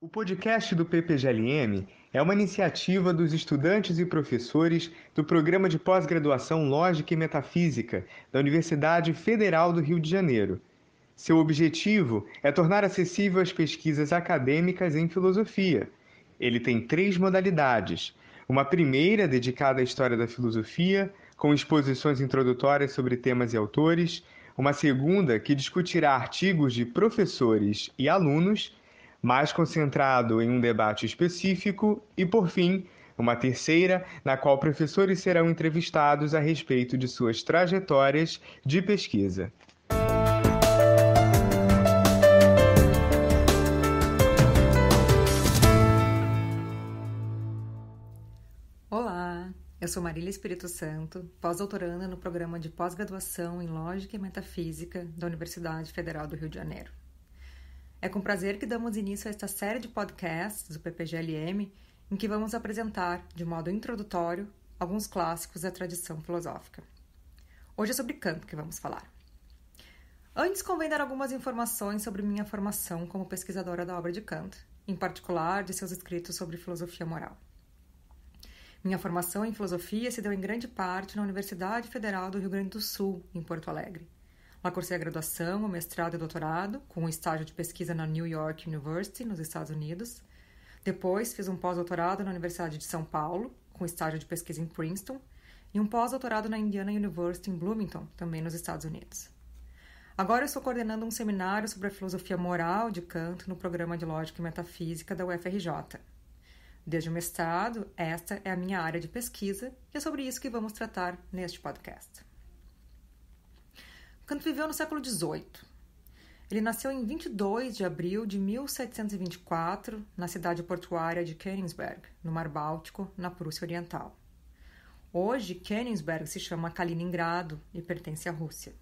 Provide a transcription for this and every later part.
O podcast do PPGLM é uma iniciativa dos estudantes e professores do Programa de Pós-Graduação Lógica e Metafísica da Universidade Federal do Rio de Janeiro. Seu objetivo é tornar acessível as pesquisas acadêmicas em filosofia. Ele tem três modalidades: uma primeira dedicada à história da filosofia, com exposições introdutórias sobre temas e autores, uma segunda que discutirá artigos de professores e alunos mais concentrado em um debate específico e, por fim, uma terceira na qual professores serão entrevistados a respeito de suas trajetórias de pesquisa. Olá, eu sou Marília Espírito Santo, pós-doutoranda no programa de pós-graduação em Lógica e Metafísica da Universidade Federal do Rio de Janeiro. É com prazer que damos início a esta série de podcasts do PPGLM, em que vamos apresentar, de modo introdutório, alguns clássicos da tradição filosófica. Hoje é sobre Kant que vamos falar. Antes, convém dar algumas informações sobre minha formação como pesquisadora da obra de Kant, em particular de seus escritos sobre filosofia moral. Minha formação em filosofia se deu em grande parte na Universidade Federal do Rio Grande do Sul, em Porto Alegre, Lá cursei a graduação, o mestrado e doutorado, com um estágio de pesquisa na New York University, nos Estados Unidos. Depois fiz um pós-doutorado na Universidade de São Paulo, com estágio de pesquisa em Princeton, e um pós-doutorado na Indiana University em Bloomington, também nos Estados Unidos. Agora eu estou coordenando um seminário sobre a filosofia moral de Kant no programa de Lógica e Metafísica da UFRJ. Desde o mestrado, esta é a minha área de pesquisa e é sobre isso que vamos tratar neste podcast. Kant viveu no século XVIII. Ele nasceu em 22 de abril de 1724 na cidade portuária de Königsberg, no Mar Báltico, na Prússia Oriental. Hoje, Königsberg se chama Kaliningrado e pertence à Rússia.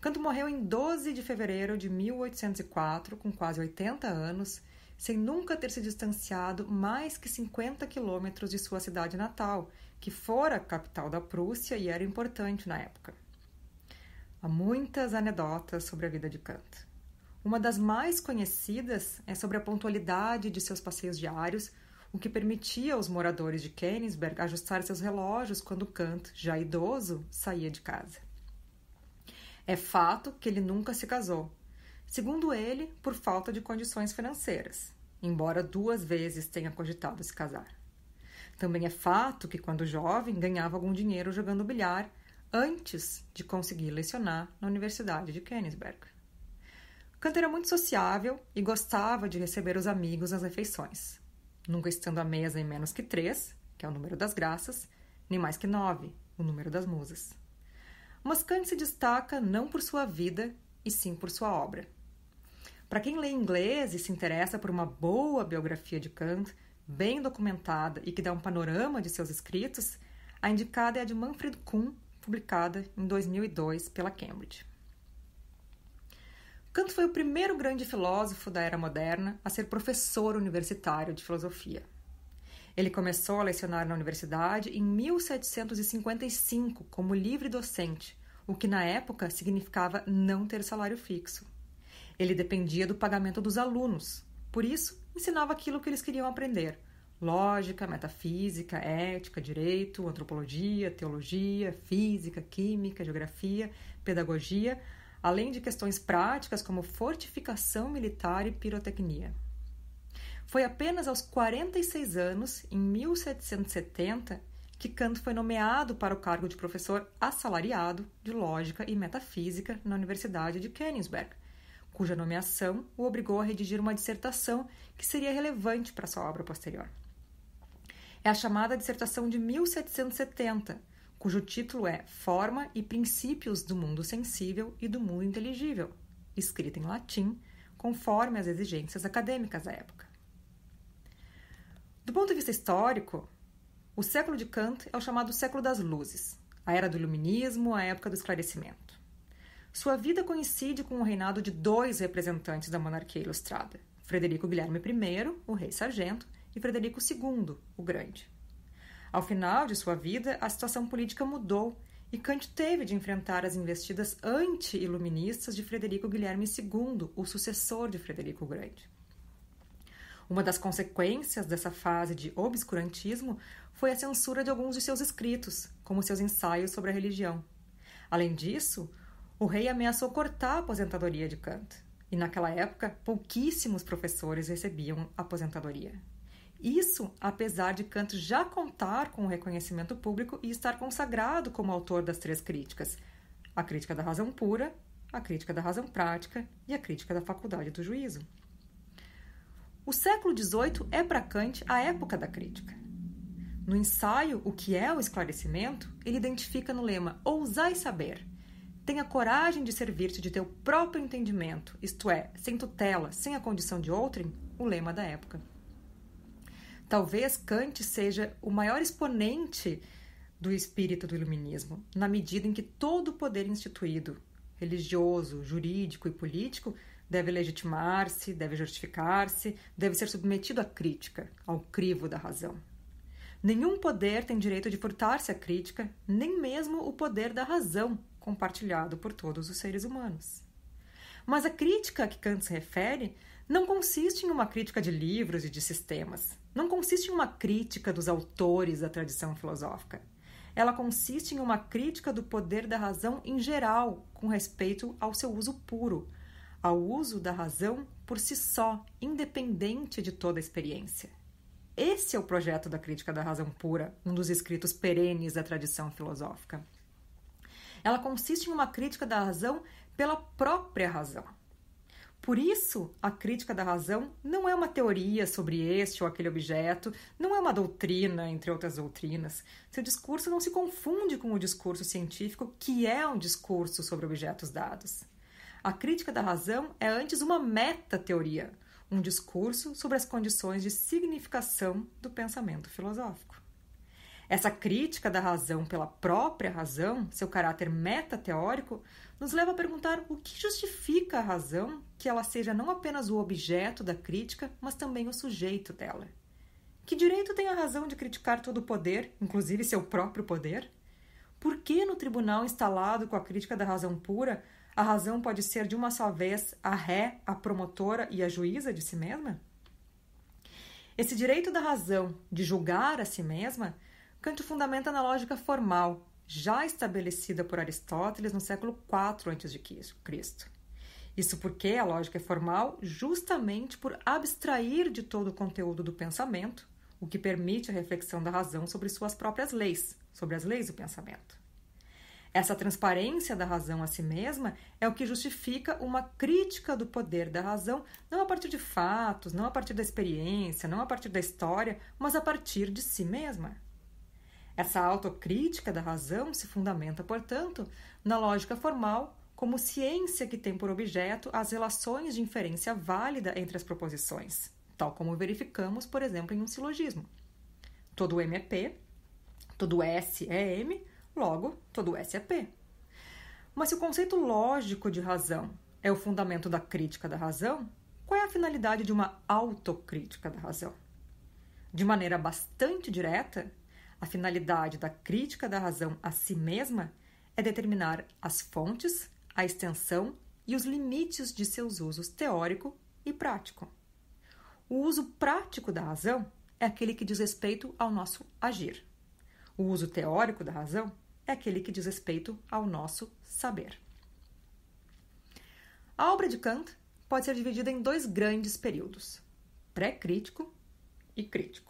Kant morreu em 12 de fevereiro de 1804, com quase 80 anos, sem nunca ter se distanciado mais que 50 quilômetros de sua cidade natal, que fora capital da Prússia e era importante na época. Há muitas anedotas sobre a vida de Kant. Uma das mais conhecidas é sobre a pontualidade de seus passeios diários, o que permitia aos moradores de Königsberg ajustar seus relógios quando Kant, já idoso, saía de casa. É fato que ele nunca se casou, segundo ele, por falta de condições financeiras, embora duas vezes tenha cogitado se casar. Também é fato que, quando jovem, ganhava algum dinheiro jogando bilhar antes de conseguir lecionar na Universidade de Königsberg. Kant era muito sociável e gostava de receber os amigos nas refeições, nunca estando à mesa em menos que três, que é o número das graças, nem mais que nove, o número das musas. Mas Kant se destaca não por sua vida, e sim por sua obra. Para quem lê inglês e se interessa por uma boa biografia de Kant, bem documentada e que dá um panorama de seus escritos, a indicada é a de Manfred Kuhn, publicada em 2002 pela Cambridge. Kant foi o primeiro grande filósofo da era moderna a ser professor universitário de filosofia. Ele começou a lecionar na universidade em 1755 como livre docente, o que na época significava não ter salário fixo. Ele dependia do pagamento dos alunos, por isso ensinava aquilo que eles queriam aprender, lógica, metafísica, ética, direito, antropologia, teologia, física, química, geografia, pedagogia, além de questões práticas como fortificação militar e pirotecnia. Foi apenas aos 46 anos, em 1770, que Kant foi nomeado para o cargo de professor assalariado de lógica e metafísica na Universidade de Königsberg, cuja nomeação o obrigou a redigir uma dissertação que seria relevante para sua obra posterior é a chamada Dissertação de 1770, cujo título é Forma e Princípios do Mundo Sensível e do Mundo Inteligível, escrita em latim, conforme as exigências acadêmicas da época. Do ponto de vista histórico, o século de Kant é o chamado século das luzes, a era do iluminismo, a época do esclarecimento. Sua vida coincide com o reinado de dois representantes da monarquia ilustrada, Frederico Guilherme I, o rei sargento, e Frederico II, o Grande. Ao final de sua vida, a situação política mudou e Kant teve de enfrentar as investidas anti-iluministas de Frederico Guilherme II, o sucessor de Frederico o Grande. Uma das consequências dessa fase de obscurantismo foi a censura de alguns de seus escritos, como seus ensaios sobre a religião. Além disso, o rei ameaçou cortar a aposentadoria de Kant, e naquela época pouquíssimos professores recebiam aposentadoria. Isso, apesar de Kant já contar com o reconhecimento público e estar consagrado como autor das três críticas: a crítica da razão pura, a crítica da razão prática e a crítica da faculdade do juízo. O século XVIII é para Kant a época da crítica. No ensaio O que é o esclarecimento, ele identifica no lema Ousai saber. Tenha coragem de servir-te de teu próprio entendimento, isto é, sem tutela, sem a condição de outrem, o lema da época. Talvez Kant seja o maior exponente do espírito do iluminismo, na medida em que todo o poder instituído, religioso, jurídico e político, deve legitimar-se, deve justificar-se, deve ser submetido à crítica, ao crivo da razão. Nenhum poder tem direito de furtar-se à crítica, nem mesmo o poder da razão, compartilhado por todos os seres humanos. Mas a crítica a que Kant se refere não consiste em uma crítica de livros e de sistemas, não consiste em uma crítica dos autores da tradição filosófica. Ela consiste em uma crítica do poder da razão em geral, com respeito ao seu uso puro, ao uso da razão por si só, independente de toda a experiência. Esse é o projeto da crítica da razão pura, um dos escritos perenes da tradição filosófica. Ela consiste em uma crítica da razão pela própria razão por isso, a crítica da razão não é uma teoria sobre este ou aquele objeto, não é uma doutrina, entre outras doutrinas. Seu discurso não se confunde com o discurso científico, que é um discurso sobre objetos dados. A crítica da razão é antes uma meta-teoria, um discurso sobre as condições de significação do pensamento filosófico. Essa crítica da razão pela própria razão, seu caráter metateórico, nos leva a perguntar o que justifica a razão que ela seja não apenas o objeto da crítica, mas também o sujeito dela. Que direito tem a razão de criticar todo o poder, inclusive seu próprio poder? Por que no tribunal instalado com a crítica da razão pura, a razão pode ser de uma só vez a ré, a promotora e a juíza de si mesma? Esse direito da razão de julgar a si mesma Kant fundamenta na lógica formal, já estabelecida por Aristóteles no século IV a.C. Isso porque a lógica é formal justamente por abstrair de todo o conteúdo do pensamento, o que permite a reflexão da razão sobre suas próprias leis, sobre as leis do pensamento. Essa transparência da razão a si mesma é o que justifica uma crítica do poder da razão, não a partir de fatos, não a partir da experiência, não a partir da história, mas a partir de si mesma. Essa autocrítica da razão se fundamenta, portanto, na lógica formal como ciência que tem por objeto as relações de inferência válida entre as proposições, tal como verificamos, por exemplo, em um silogismo. Todo M é P, todo S é M, logo, todo S é P. Mas se o conceito lógico de razão é o fundamento da crítica da razão, qual é a finalidade de uma autocrítica da razão? De maneira bastante direta, a finalidade da crítica da razão a si mesma é determinar as fontes, a extensão e os limites de seus usos teórico e prático. O uso prático da razão é aquele que diz respeito ao nosso agir. O uso teórico da razão é aquele que diz respeito ao nosso saber. A obra de Kant pode ser dividida em dois grandes períodos: pré-crítico e crítico.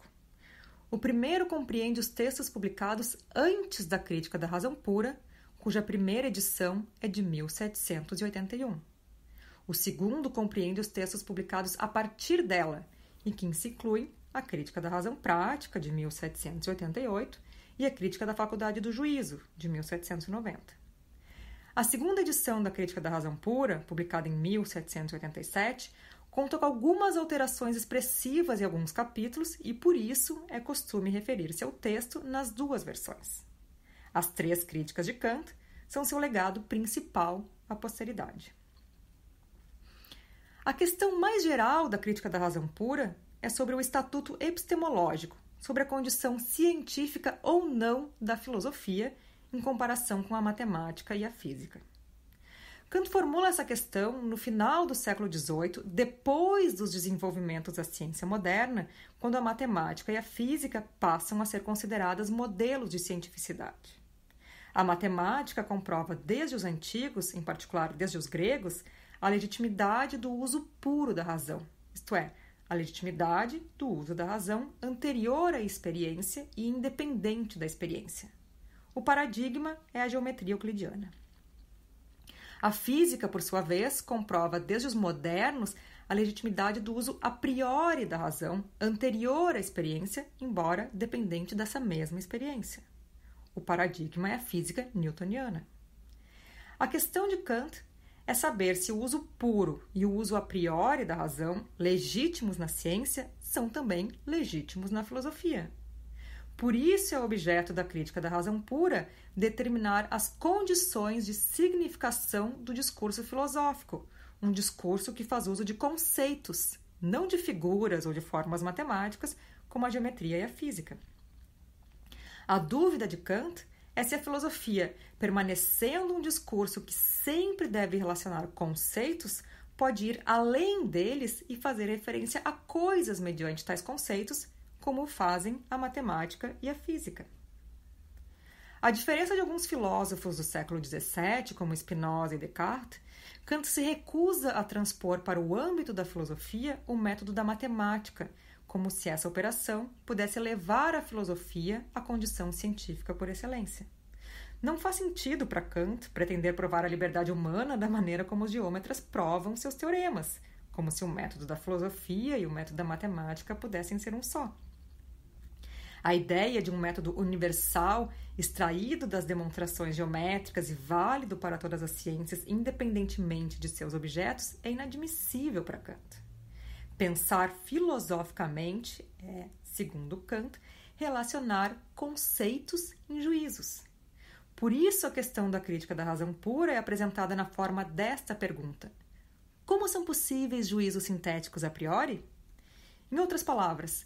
O primeiro compreende os textos publicados antes da Crítica da Razão Pura, cuja primeira edição é de 1781. O segundo compreende os textos publicados a partir dela, em que se incluem a Crítica da Razão Prática, de 1788, e a Crítica da Faculdade do Juízo, de 1790. A segunda edição da Crítica da Razão Pura, publicada em 1787, conta com algumas alterações expressivas em alguns capítulos e por isso é costume referir-se ao texto nas duas versões. As três críticas de Kant são seu legado principal à posteridade. A questão mais geral da crítica da razão pura é sobre o estatuto epistemológico, sobre a condição científica ou não da filosofia em comparação com a matemática e a física. Kant formula essa questão no final do século XVIII, depois dos desenvolvimentos da ciência moderna, quando a matemática e a física passam a ser consideradas modelos de cientificidade. A matemática comprova desde os antigos, em particular desde os gregos, a legitimidade do uso puro da razão, isto é, a legitimidade do uso da razão anterior à experiência e independente da experiência. O paradigma é a geometria euclidiana. A física, por sua vez, comprova desde os modernos a legitimidade do uso a priori da razão, anterior à experiência, embora dependente dessa mesma experiência. O paradigma é a física newtoniana. A questão de Kant é saber se o uso puro e o uso a priori da razão, legítimos na ciência, são também legítimos na filosofia. Por isso é objeto da crítica da razão pura determinar as condições de significação do discurso filosófico, um discurso que faz uso de conceitos, não de figuras ou de formas matemáticas, como a geometria e a física. A dúvida de Kant é se a filosofia, permanecendo um discurso que sempre deve relacionar conceitos, pode ir além deles e fazer referência a coisas mediante tais conceitos como fazem a matemática e a física. A diferença de alguns filósofos do século XVII, como Spinoza e Descartes, Kant se recusa a transpor para o âmbito da filosofia o método da matemática, como se essa operação pudesse levar a filosofia à condição científica por excelência. Não faz sentido para Kant pretender provar a liberdade humana da maneira como os geômetras provam seus teoremas, como se o método da filosofia e o método da matemática pudessem ser um só. A ideia de um método universal, extraído das demonstrações geométricas e válido para todas as ciências, independentemente de seus objetos, é inadmissível para Kant. Pensar filosoficamente é, segundo Kant, relacionar conceitos em juízos. Por isso, a questão da crítica da razão pura é apresentada na forma desta pergunta: Como são possíveis juízos sintéticos a priori? Em outras palavras,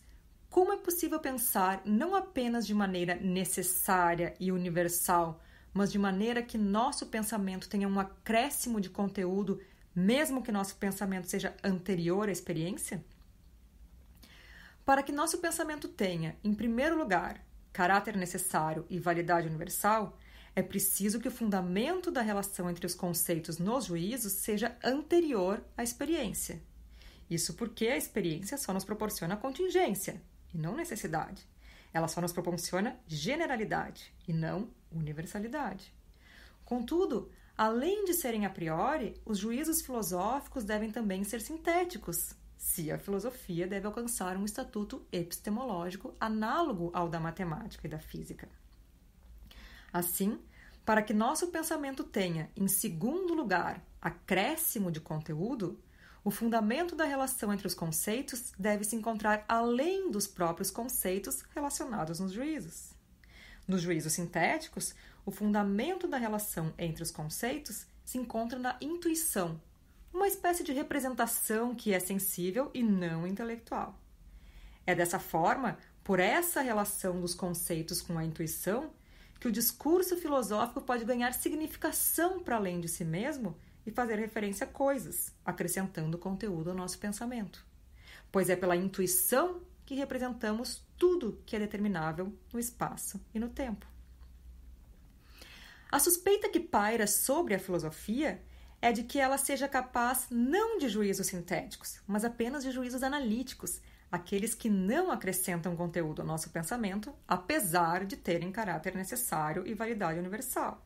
como é possível pensar não apenas de maneira necessária e universal, mas de maneira que nosso pensamento tenha um acréscimo de conteúdo, mesmo que nosso pensamento seja anterior à experiência? Para que nosso pensamento tenha, em primeiro lugar, caráter necessário e validade universal, é preciso que o fundamento da relação entre os conceitos nos juízos seja anterior à experiência. Isso porque a experiência só nos proporciona contingência, e não necessidade. Ela só nos proporciona generalidade e não universalidade. Contudo, além de serem a priori, os juízos filosóficos devem também ser sintéticos, se a filosofia deve alcançar um estatuto epistemológico análogo ao da matemática e da física. Assim, para que nosso pensamento tenha, em segundo lugar, acréscimo de conteúdo, o fundamento da relação entre os conceitos deve se encontrar além dos próprios conceitos relacionados nos juízos. Nos juízos sintéticos, o fundamento da relação entre os conceitos se encontra na intuição, uma espécie de representação que é sensível e não intelectual. É dessa forma, por essa relação dos conceitos com a intuição, que o discurso filosófico pode ganhar significação para além de si mesmo e fazer referência a coisas, acrescentando conteúdo ao nosso pensamento. Pois é pela intuição que representamos tudo que é determinável no espaço e no tempo. A suspeita que paira sobre a filosofia é de que ela seja capaz não de juízos sintéticos, mas apenas de juízos analíticos, aqueles que não acrescentam conteúdo ao nosso pensamento, apesar de terem caráter necessário e validade universal.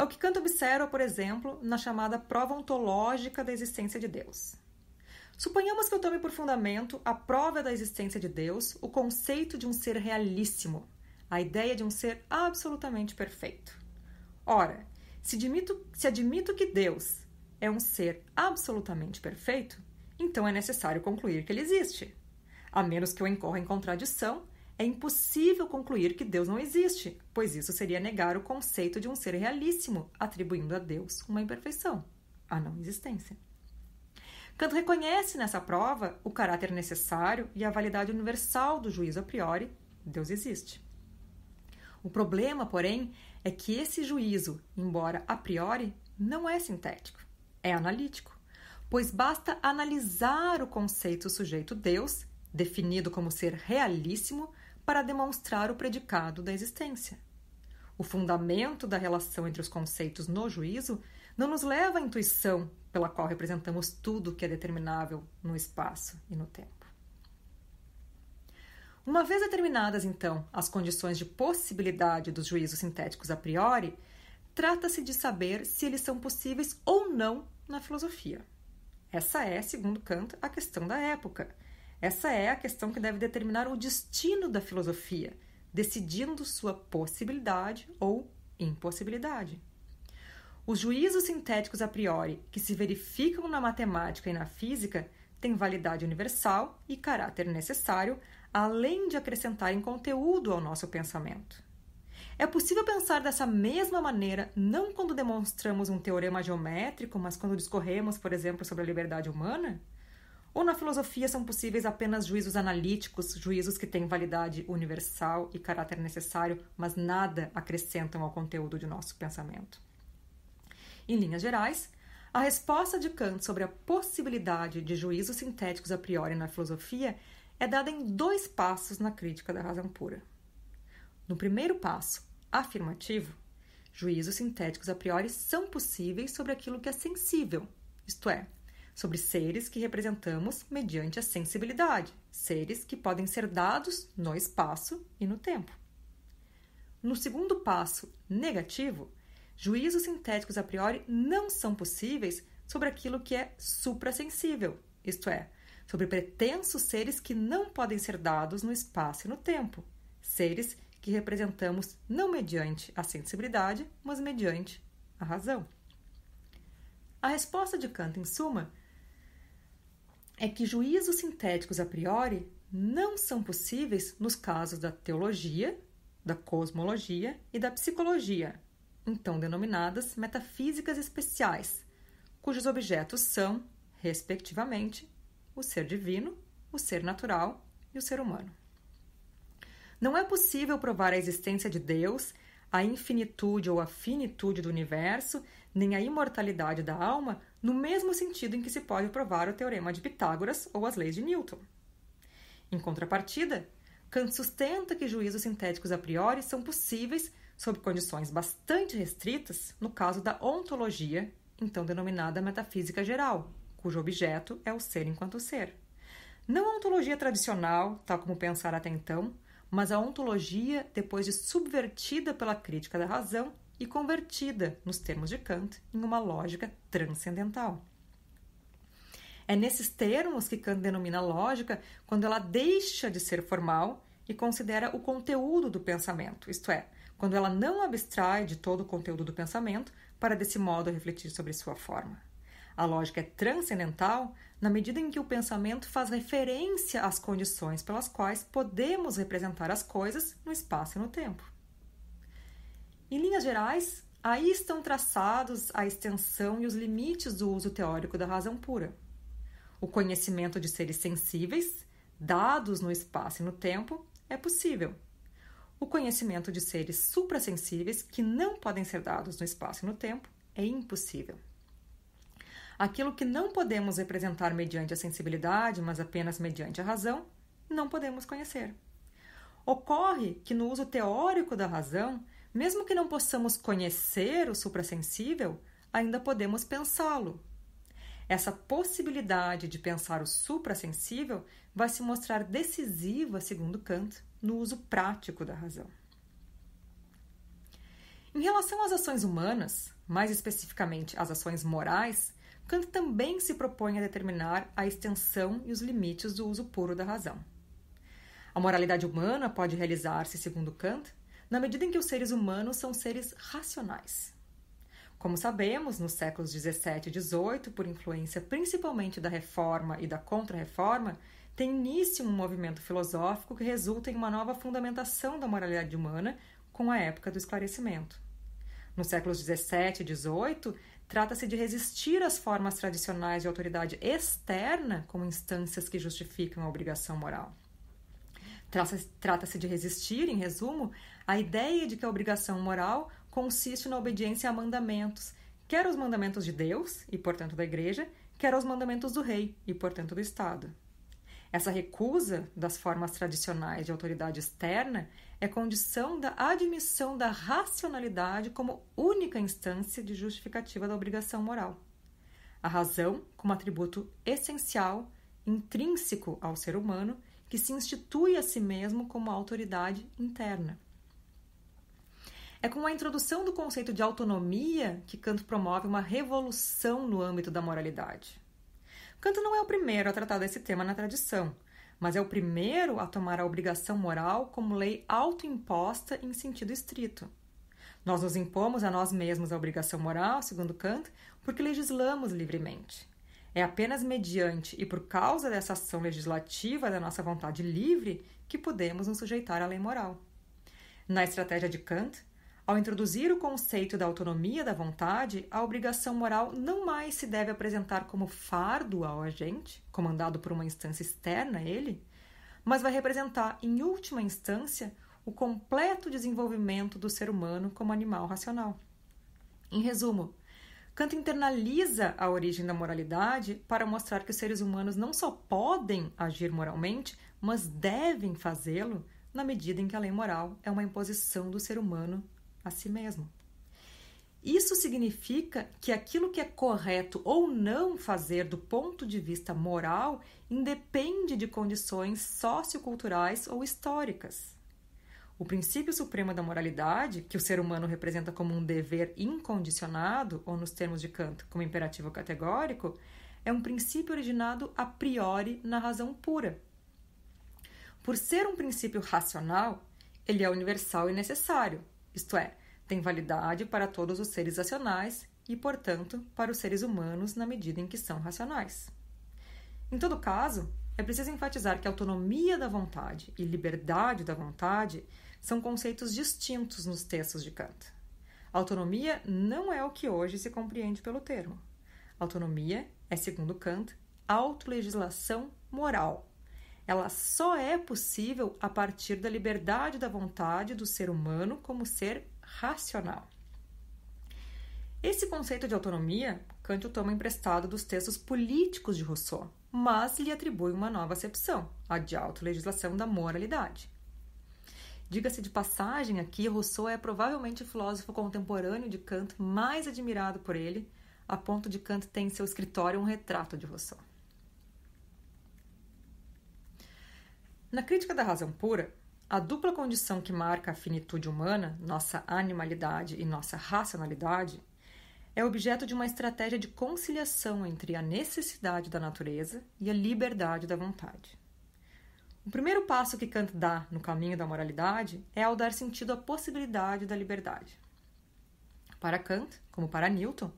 É o que Kant observa, por exemplo, na chamada prova ontológica da existência de Deus. Suponhamos que eu tome por fundamento a prova da existência de Deus, o conceito de um ser realíssimo, a ideia de um ser absolutamente perfeito. Ora, se admito, se admito que Deus é um ser absolutamente perfeito, então é necessário concluir que ele existe, a menos que eu incorra em contradição é impossível concluir que Deus não existe, pois isso seria negar o conceito de um ser realíssimo, atribuindo a Deus uma imperfeição, a não existência. Kant reconhece nessa prova o caráter necessário e a validade universal do juízo a priori, Deus existe. O problema, porém, é que esse juízo, embora a priori, não é sintético, é analítico, pois basta analisar o conceito sujeito Deus, definido como ser realíssimo, para demonstrar o predicado da existência. O fundamento da relação entre os conceitos no juízo não nos leva à intuição pela qual representamos tudo que é determinável no espaço e no tempo. Uma vez determinadas, então, as condições de possibilidade dos juízos sintéticos a priori, trata-se de saber se eles são possíveis ou não na filosofia. Essa é, segundo Kant, a questão da época, essa é a questão que deve determinar o destino da filosofia, decidindo sua possibilidade ou impossibilidade. Os juízos sintéticos a priori, que se verificam na matemática e na física, têm validade universal e caráter necessário, além de acrescentarem conteúdo ao nosso pensamento. É possível pensar dessa mesma maneira não quando demonstramos um teorema geométrico, mas quando discorremos, por exemplo, sobre a liberdade humana? Ou na filosofia são possíveis apenas juízos analíticos, juízos que têm validade universal e caráter necessário, mas nada acrescentam ao conteúdo de nosso pensamento? Em linhas gerais, a resposta de Kant sobre a possibilidade de juízos sintéticos a priori na filosofia é dada em dois passos na crítica da razão pura. No primeiro passo, afirmativo, juízos sintéticos a priori são possíveis sobre aquilo que é sensível, isto é, sobre seres que representamos mediante a sensibilidade, seres que podem ser dados no espaço e no tempo. No segundo passo, negativo, juízos sintéticos a priori não são possíveis sobre aquilo que é suprassensível, isto é, sobre pretensos seres que não podem ser dados no espaço e no tempo, seres que representamos não mediante a sensibilidade, mas mediante a razão. A resposta de Kant, em suma, é que juízos sintéticos a priori não são possíveis nos casos da teologia, da cosmologia e da psicologia, então denominadas metafísicas especiais, cujos objetos são, respectivamente, o ser divino, o ser natural e o ser humano. Não é possível provar a existência de Deus, a infinitude ou a finitude do universo, nem a imortalidade da alma no mesmo sentido em que se pode provar o teorema de Pitágoras ou as leis de Newton. Em contrapartida, Kant sustenta que juízos sintéticos a priori são possíveis sob condições bastante restritas no caso da ontologia, então denominada metafísica geral, cujo objeto é o ser enquanto ser. Não a ontologia tradicional, tal como pensar até então, mas a ontologia depois de subvertida pela crítica da razão e convertida, nos termos de Kant, em uma lógica transcendental. É nesses termos que Kant denomina lógica quando ela deixa de ser formal e considera o conteúdo do pensamento, isto é, quando ela não abstrai de todo o conteúdo do pensamento para desse modo refletir sobre sua forma. A lógica é transcendental na medida em que o pensamento faz referência às condições pelas quais podemos representar as coisas no espaço e no tempo. Em linhas gerais, aí estão traçados a extensão e os limites do uso teórico da razão pura. O conhecimento de seres sensíveis, dados no espaço e no tempo, é possível. O conhecimento de seres suprassensíveis, que não podem ser dados no espaço e no tempo, é impossível. Aquilo que não podemos representar mediante a sensibilidade, mas apenas mediante a razão, não podemos conhecer. Ocorre que no uso teórico da razão, mesmo que não possamos conhecer o suprassensível, ainda podemos pensá-lo. Essa possibilidade de pensar o suprassensível vai se mostrar decisiva, segundo Kant, no uso prático da razão. Em relação às ações humanas, mais especificamente às ações morais, Kant também se propõe a determinar a extensão e os limites do uso puro da razão. A moralidade humana pode realizar-se, segundo Kant, na medida em que os seres humanos são seres racionais. Como sabemos, nos séculos 17 e 18, por influência principalmente da reforma e da contra-reforma, tem início um movimento filosófico que resulta em uma nova fundamentação da moralidade humana com a época do esclarecimento. Nos séculos 17 e 18, trata-se de resistir às formas tradicionais de autoridade externa como instâncias que justificam a obrigação moral. Trata-se de resistir, em resumo, a ideia de que a obrigação moral consiste na obediência a mandamentos, quer os mandamentos de Deus, e portanto da Igreja, quer os mandamentos do rei, e portanto do Estado. Essa recusa das formas tradicionais de autoridade externa é condição da admissão da racionalidade como única instância de justificativa da obrigação moral. A razão, como atributo essencial, intrínseco ao ser humano, que se institui a si mesmo como autoridade interna. É com a introdução do conceito de autonomia que Kant promove uma revolução no âmbito da moralidade. Kant não é o primeiro a tratar desse tema na tradição, mas é o primeiro a tomar a obrigação moral como lei autoimposta em sentido estrito. Nós nos impomos a nós mesmos a obrigação moral, segundo Kant, porque legislamos livremente. É apenas mediante e por causa dessa ação legislativa da nossa vontade livre que podemos nos sujeitar à lei moral. Na estratégia de Kant, ao introduzir o conceito da autonomia da vontade, a obrigação moral não mais se deve apresentar como fardo ao agente, comandado por uma instância externa a ele, mas vai representar, em última instância, o completo desenvolvimento do ser humano como animal racional. Em resumo, Kant internaliza a origem da moralidade para mostrar que os seres humanos não só podem agir moralmente, mas devem fazê-lo na medida em que a lei moral é uma imposição do ser humano a si mesmo. Isso significa que aquilo que é correto ou não fazer do ponto de vista moral independe de condições socioculturais ou históricas. O princípio supremo da moralidade, que o ser humano representa como um dever incondicionado, ou nos termos de Kant, como imperativo categórico, é um princípio originado a priori na razão pura. Por ser um princípio racional, ele é universal e necessário, isto é, tem validade para todos os seres racionais e, portanto, para os seres humanos na medida em que são racionais. Em todo caso, é preciso enfatizar que autonomia da vontade e liberdade da vontade são conceitos distintos nos textos de Kant. Autonomia não é o que hoje se compreende pelo termo. Autonomia é, segundo Kant, autolegislação moral, ela só é possível a partir da liberdade da vontade do ser humano como ser racional. Esse conceito de autonomia, Kant o toma emprestado dos textos políticos de Rousseau, mas lhe atribui uma nova acepção, a de autolegislação da moralidade. Diga-se de passagem aqui, Rousseau é provavelmente o filósofo contemporâneo de Kant mais admirado por ele, a ponto de Kant ter em seu escritório um retrato de Rousseau. Na crítica da razão pura, a dupla condição que marca a finitude humana, nossa animalidade e nossa racionalidade, é objeto de uma estratégia de conciliação entre a necessidade da natureza e a liberdade da vontade. O primeiro passo que Kant dá no caminho da moralidade é ao dar sentido à possibilidade da liberdade. Para Kant, como para Newton,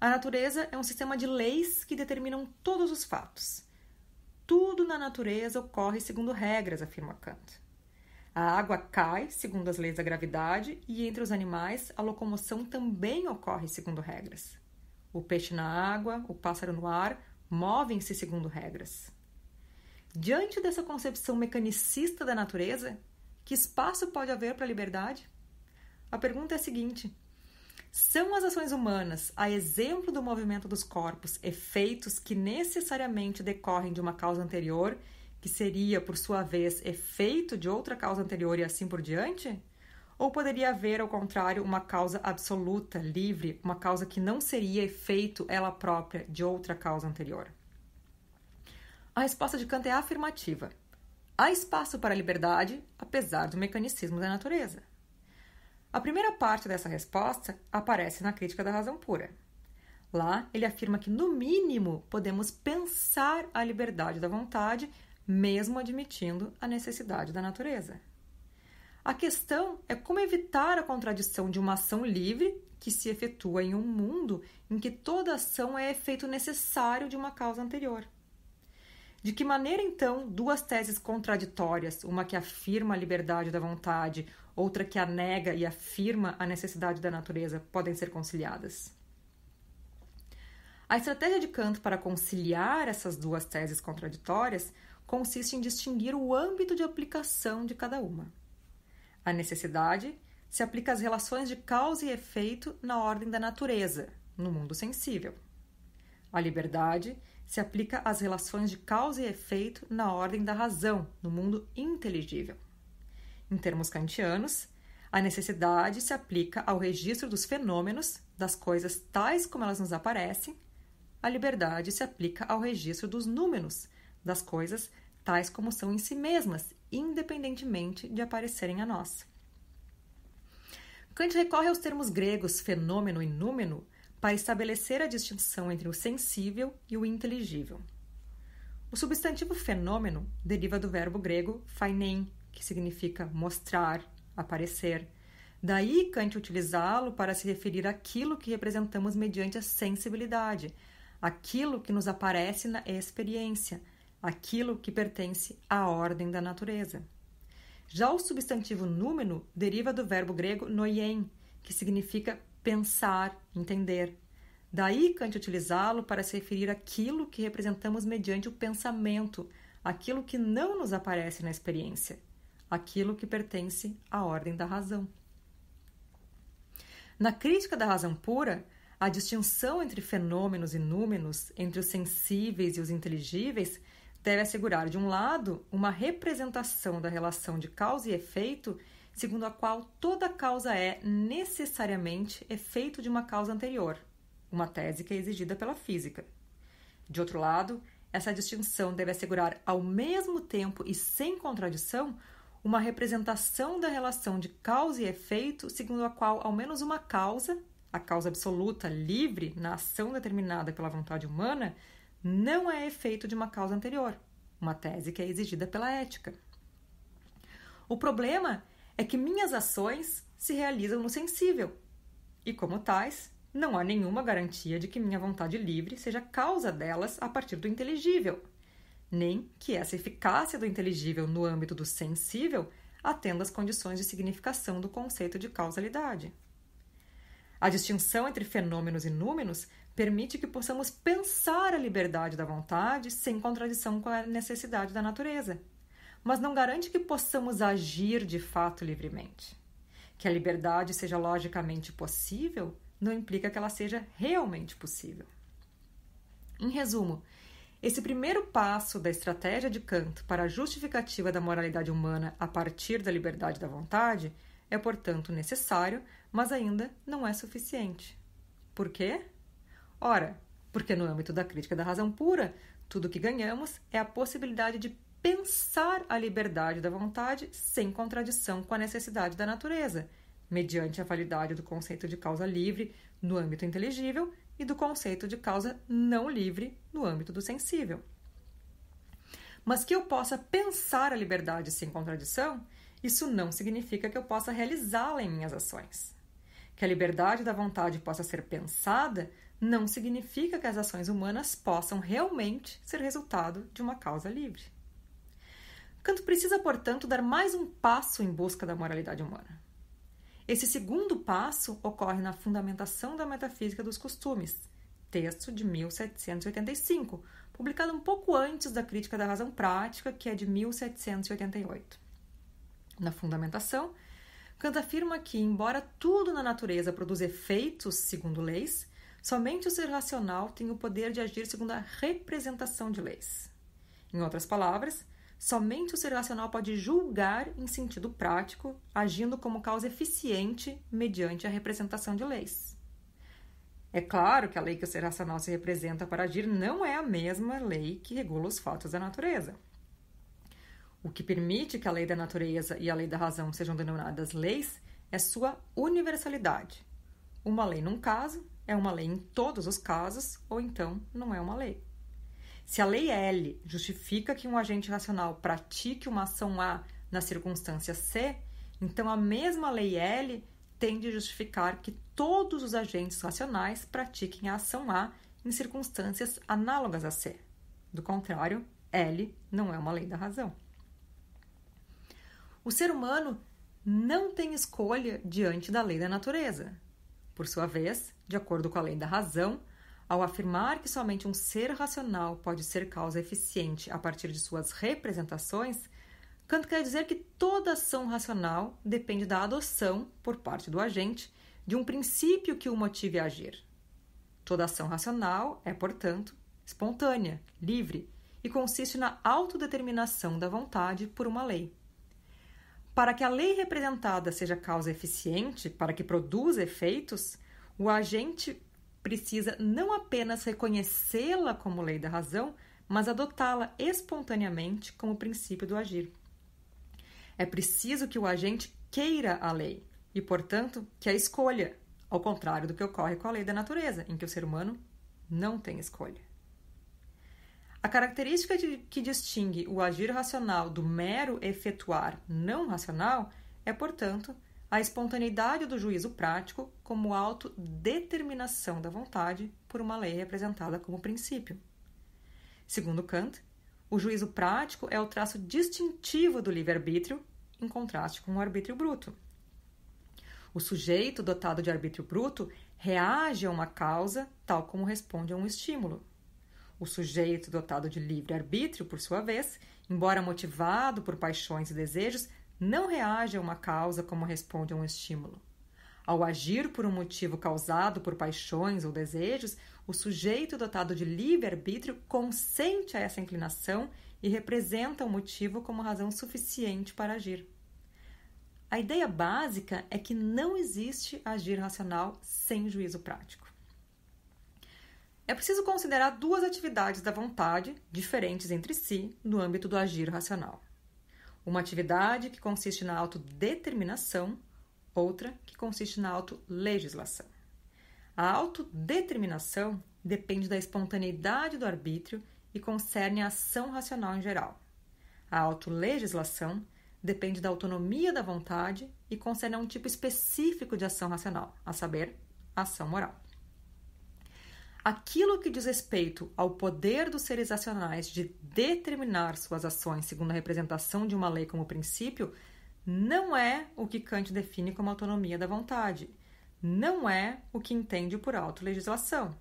a natureza é um sistema de leis que determinam todos os fatos, tudo na natureza ocorre segundo regras, afirma Kant. A água cai segundo as leis da gravidade e entre os animais a locomoção também ocorre segundo regras. O peixe na água, o pássaro no ar movem-se segundo regras. Diante dessa concepção mecanicista da natureza, que espaço pode haver para a liberdade? A pergunta é a seguinte: são as ações humanas, a exemplo do movimento dos corpos, efeitos que necessariamente decorrem de uma causa anterior, que seria, por sua vez, efeito de outra causa anterior e assim por diante? Ou poderia haver, ao contrário, uma causa absoluta, livre, uma causa que não seria efeito ela própria de outra causa anterior? A resposta de Kant é afirmativa. Há espaço para a liberdade, apesar do mecanicismo da natureza. A primeira parte dessa resposta aparece na Crítica da Razão Pura. Lá, ele afirma que, no mínimo, podemos pensar a liberdade da vontade, mesmo admitindo a necessidade da natureza. A questão é como evitar a contradição de uma ação livre que se efetua em um mundo em que toda ação é efeito necessário de uma causa anterior. De que maneira, então, duas teses contraditórias, uma que afirma a liberdade da vontade, outra que anega e afirma a necessidade da natureza, podem ser conciliadas. A estratégia de Kant para conciliar essas duas teses contraditórias consiste em distinguir o âmbito de aplicação de cada uma. A necessidade se aplica às relações de causa e efeito na ordem da natureza, no mundo sensível. A liberdade se aplica às relações de causa e efeito na ordem da razão, no mundo inteligível. Em termos kantianos, a necessidade se aplica ao registro dos fenômenos, das coisas tais como elas nos aparecem. A liberdade se aplica ao registro dos números, das coisas tais como são em si mesmas, independentemente de aparecerem a nós. Kant recorre aos termos gregos fenômeno e númeno para estabelecer a distinção entre o sensível e o inteligível. O substantivo fenômeno deriva do verbo grego phainein que significa mostrar, aparecer. Daí Kant utilizá-lo para se referir àquilo que representamos mediante a sensibilidade, aquilo que nos aparece na experiência, aquilo que pertence à ordem da natureza. Já o substantivo número deriva do verbo grego noien, que significa pensar, entender. Daí Kant utilizá-lo para se referir àquilo que representamos mediante o pensamento, aquilo que não nos aparece na experiência aquilo que pertence à ordem da razão. Na crítica da razão pura, a distinção entre fenômenos e números, entre os sensíveis e os inteligíveis, deve assegurar, de um lado, uma representação da relação de causa e efeito, segundo a qual toda causa é necessariamente efeito de uma causa anterior, uma tese que é exigida pela física. De outro lado, essa distinção deve assegurar, ao mesmo tempo e sem contradição, uma representação da relação de causa e efeito, segundo a qual ao menos uma causa, a causa absoluta livre na ação determinada pela vontade humana, não é efeito de uma causa anterior, uma tese que é exigida pela ética. O problema é que minhas ações se realizam no sensível e, como tais, não há nenhuma garantia de que minha vontade livre seja causa delas a partir do inteligível nem que essa eficácia do inteligível no âmbito do sensível atenda às condições de significação do conceito de causalidade. A distinção entre fenômenos e números permite que possamos pensar a liberdade da vontade sem contradição com a necessidade da natureza, mas não garante que possamos agir de fato livremente. Que a liberdade seja logicamente possível não implica que ela seja realmente possível. Em resumo, esse primeiro passo da estratégia de Kant para a justificativa da moralidade humana a partir da liberdade da vontade é, portanto, necessário, mas ainda não é suficiente. Por quê? Ora, porque no âmbito da crítica da razão pura, tudo que ganhamos é a possibilidade de pensar a liberdade da vontade sem contradição com a necessidade da natureza, mediante a validade do conceito de causa livre no âmbito inteligível e do conceito de causa não livre no âmbito do sensível. Mas que eu possa pensar a liberdade sem contradição, isso não significa que eu possa realizá-la em minhas ações. Que a liberdade da vontade possa ser pensada não significa que as ações humanas possam realmente ser resultado de uma causa livre. Kant precisa, portanto, dar mais um passo em busca da moralidade humana. Esse segundo passo ocorre na Fundamentação da Metafísica dos Costumes, texto de 1785, publicado um pouco antes da Crítica da Razão Prática, que é de 1788. Na Fundamentação, Kant afirma que, embora tudo na natureza produza efeitos segundo leis, somente o ser racional tem o poder de agir segundo a representação de leis. Em outras palavras, Somente o ser racional pode julgar em sentido prático, agindo como causa eficiente mediante a representação de leis. É claro que a lei que o ser racional se representa para agir não é a mesma lei que regula os fatos da natureza. O que permite que a lei da natureza e a lei da razão sejam denominadas leis é sua universalidade. Uma lei num caso é uma lei em todos os casos, ou então não é uma lei. Se a lei L justifica que um agente racional pratique uma ação A na circunstância C, então a mesma lei L tem de justificar que todos os agentes racionais pratiquem a ação A em circunstâncias análogas a C. Do contrário, L não é uma lei da razão. O ser humano não tem escolha diante da lei da natureza. Por sua vez, de acordo com a lei da razão, ao afirmar que somente um ser racional pode ser causa eficiente a partir de suas representações, Kant quer dizer que toda ação racional depende da adoção, por parte do agente, de um princípio que o motive a agir. Toda ação racional é, portanto, espontânea, livre e consiste na autodeterminação da vontade por uma lei. Para que a lei representada seja causa eficiente, para que produza efeitos, o agente precisa não apenas reconhecê-la como lei da razão, mas adotá-la espontaneamente como princípio do agir. É preciso que o agente queira a lei e, portanto, que a escolha, ao contrário do que ocorre com a lei da natureza, em que o ser humano não tem escolha. A característica de, que distingue o agir racional do mero efetuar não racional é, portanto, a espontaneidade do juízo prático como autodeterminação da vontade por uma lei apresentada como princípio. Segundo Kant, o juízo prático é o traço distintivo do livre-arbítrio, em contraste com o arbítrio bruto. O sujeito dotado de arbítrio bruto reage a uma causa tal como responde a um estímulo. O sujeito dotado de livre-arbítrio, por sua vez, embora motivado por paixões e desejos, não reage a uma causa como responde a um estímulo. Ao agir por um motivo causado por paixões ou desejos, o sujeito dotado de livre-arbítrio consente a essa inclinação e representa o motivo como razão suficiente para agir. A ideia básica é que não existe agir racional sem juízo prático. É preciso considerar duas atividades da vontade, diferentes entre si, no âmbito do agir racional. Uma atividade que consiste na autodeterminação, outra que consiste na autolegislação. A autodeterminação depende da espontaneidade do arbítrio e concerne a ação racional em geral. A autolegislação depende da autonomia da vontade e concerne a um tipo específico de ação racional, a saber, ação moral. Aquilo que diz respeito ao poder dos seres racionais de determinar suas ações segundo a representação de uma lei como princípio não é o que Kant define como autonomia da vontade. Não é o que entende por autolegislação.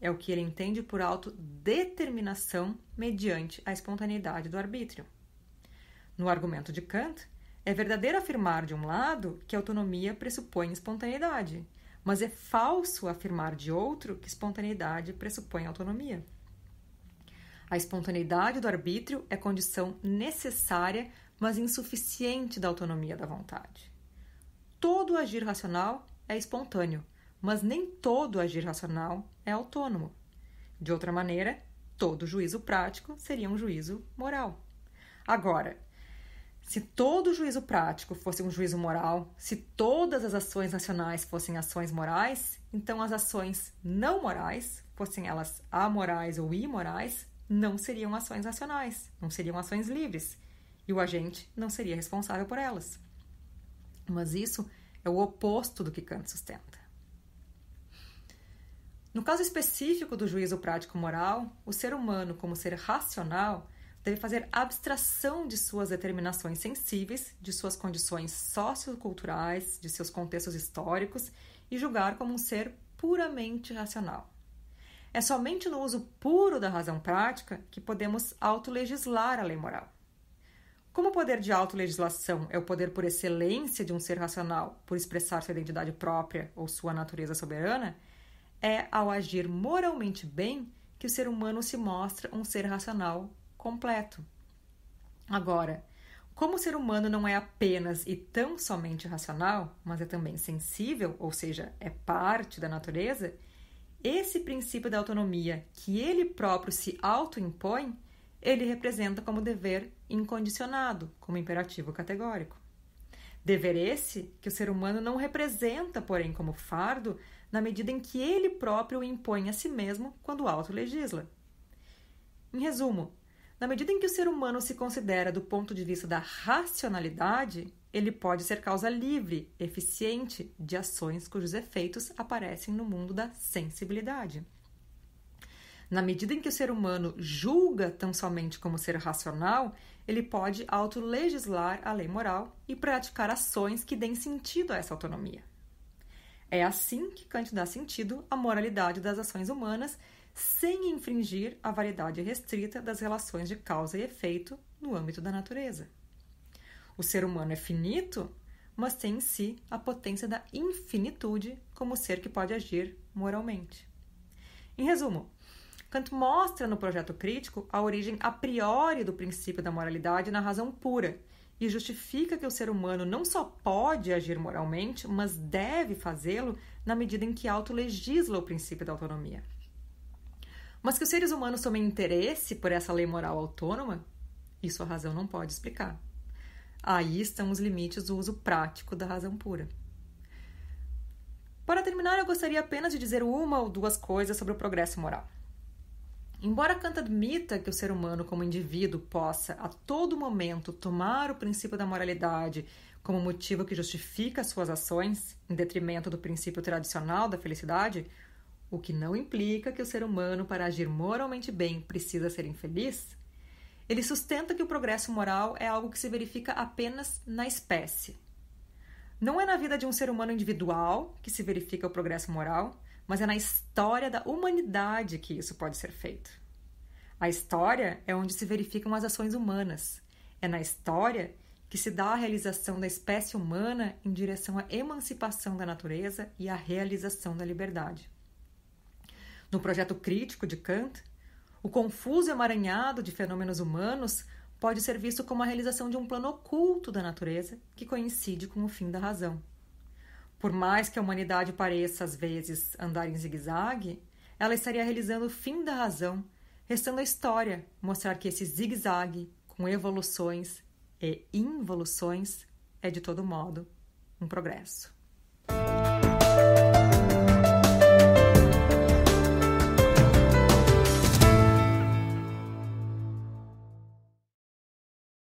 É o que ele entende por autodeterminação mediante a espontaneidade do arbítrio. No argumento de Kant, é verdadeiro afirmar, de um lado, que autonomia pressupõe espontaneidade mas é falso afirmar de outro que espontaneidade pressupõe autonomia. A espontaneidade do arbítrio é condição necessária, mas insuficiente da autonomia da vontade. Todo agir racional é espontâneo, mas nem todo agir racional é autônomo. De outra maneira, todo juízo prático seria um juízo moral. Agora, se todo juízo prático fosse um juízo moral, se todas as ações nacionais fossem ações morais, então as ações não morais, fossem elas amorais ou imorais, não seriam ações nacionais, não seriam ações livres, e o agente não seria responsável por elas. Mas isso é o oposto do que Kant sustenta. No caso específico do juízo prático moral, o ser humano, como ser racional, deve fazer abstração de suas determinações sensíveis, de suas condições socioculturais, de seus contextos históricos e julgar como um ser puramente racional. É somente no uso puro da razão prática que podemos autolegislar a lei moral. Como o poder de autolegislação é o poder por excelência de um ser racional por expressar sua identidade própria ou sua natureza soberana, é ao agir moralmente bem que o ser humano se mostra um ser racional completo. Agora, como o ser humano não é apenas e tão somente racional, mas é também sensível, ou seja, é parte da natureza, esse princípio da autonomia que ele próprio se autoimpõe, ele representa como dever incondicionado, como imperativo categórico. Dever esse que o ser humano não representa, porém, como fardo, na medida em que ele próprio o impõe a si mesmo quando auto-legisla. Em resumo, na medida em que o ser humano se considera do ponto de vista da racionalidade, ele pode ser causa livre, eficiente de ações cujos efeitos aparecem no mundo da sensibilidade. Na medida em que o ser humano julga tão somente como ser racional, ele pode autolegislar a lei moral e praticar ações que deem sentido a essa autonomia. É assim que Kant dá sentido à moralidade das ações humanas sem infringir a variedade restrita das relações de causa e efeito no âmbito da natureza. O ser humano é finito, mas tem em si a potência da infinitude como ser que pode agir moralmente. Em resumo, Kant mostra no projeto crítico a origem a priori do princípio da moralidade na razão pura e justifica que o ser humano não só pode agir moralmente, mas deve fazê-lo na medida em que autolegisla o princípio da autonomia mas que os seres humanos tomem interesse por essa lei moral autônoma, isso a razão não pode explicar. Aí estão os limites do uso prático da razão pura. Para terminar, eu gostaria apenas de dizer uma ou duas coisas sobre o progresso moral. Embora Kant admita que o ser humano, como indivíduo, possa a todo momento tomar o princípio da moralidade como motivo que justifica suas ações, em detrimento do princípio tradicional da felicidade, o que não implica que o ser humano, para agir moralmente bem, precisa ser infeliz, ele sustenta que o progresso moral é algo que se verifica apenas na espécie. Não é na vida de um ser humano individual que se verifica o progresso moral, mas é na história da humanidade que isso pode ser feito. A história é onde se verificam as ações humanas. É na história que se dá a realização da espécie humana em direção à emancipação da natureza e à realização da liberdade. No projeto crítico de Kant, o confuso emaranhado de fenômenos humanos pode ser visto como a realização de um plano oculto da natureza que coincide com o fim da razão. Por mais que a humanidade pareça, às vezes, andar em zigue-zague, ela estaria realizando o fim da razão, restando a história mostrar que esse zigue-zague, com evoluções e involuções, é de todo modo um progresso.